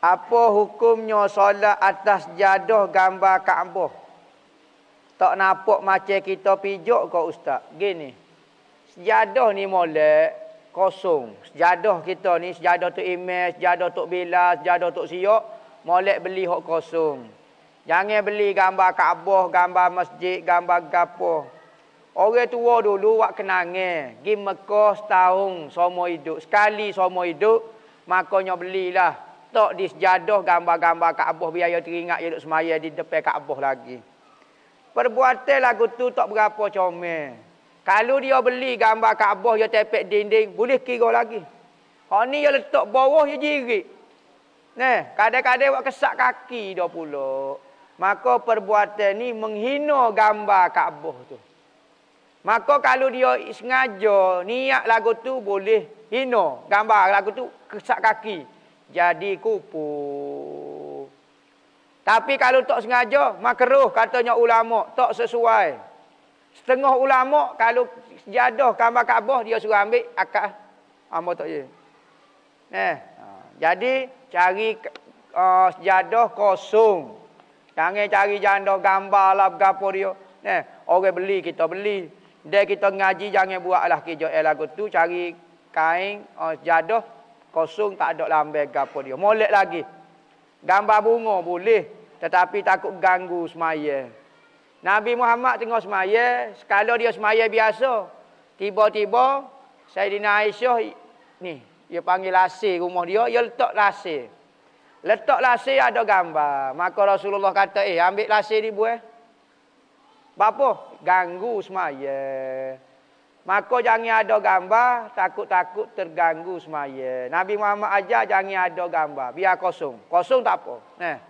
Apa hukumnya solat atas jadah gambar Kaabah? Tak nampak macam kita pijak kau ustaz. Gini. Sejadah ni molek kosong. Sejadah kita ni sejadah tu imej, sejadah tu bilas, sejadah tu siok molek beli hok kosong. Jangan beli gambar Kaabah, gambar masjid, gambar gapo. Orang tua dulu wak kenangnya. Gim Mekah setahun semua hidup. Sekali semua hidup. Makanya belilah tak di sejadah gambar-gambar Kaabah biaya teringat yang duk semaya di depan Kaabah lagi. Perbuatan lagu tu tak berapa comel. Kalau dia beli gambar Kaabah yang tepek dinding, boleh kira lagi. Kalau ni dia letak bawah, dia jirik. Nah, kadang-kadang buat kesak kaki dia pula. Maka perbuatan ni menghina gambar Kaabah tu. Maka kalau dia sengaja niat lagu tu boleh hina gambar lagu tu kesak kaki jadi kupu. Tapi kalau tak sengaja, makruh katanya ulama, tak sesuai. Setengah ulama kalau jadah gambar Kaabah dia suruh ambil akad apa tak je. Eh. Ha. Jadi cari uh, eh, sejadah kosong. Jangan cari janda gambar lah berapa dia. Eh. Orang beli kita beli. Dia kita ngaji jangan buatlah kerja elah eh, tu cari kain uh, eh, sejadah Kosong tak ada lambai gapo dia. Molek lagi. Gambar bunga boleh tetapi takut ganggu semaya. Nabi Muhammad tengok semaya, sekala dia semaya biasa. Tiba-tiba Saidina Aisyah ni, dia panggil lasir rumah dia, dia letak lasir. Letak lasir ada gambar. Maka Rasulullah kata, "Eh, ambil lasir ni buat." Eh. Bapa? Ganggu semaya. Maka jangan ada gambar, takut-takut terganggu semaya. Nabi Muhammad ajar jangan ada gambar, biar kosong. Kosong tak apa. Nah.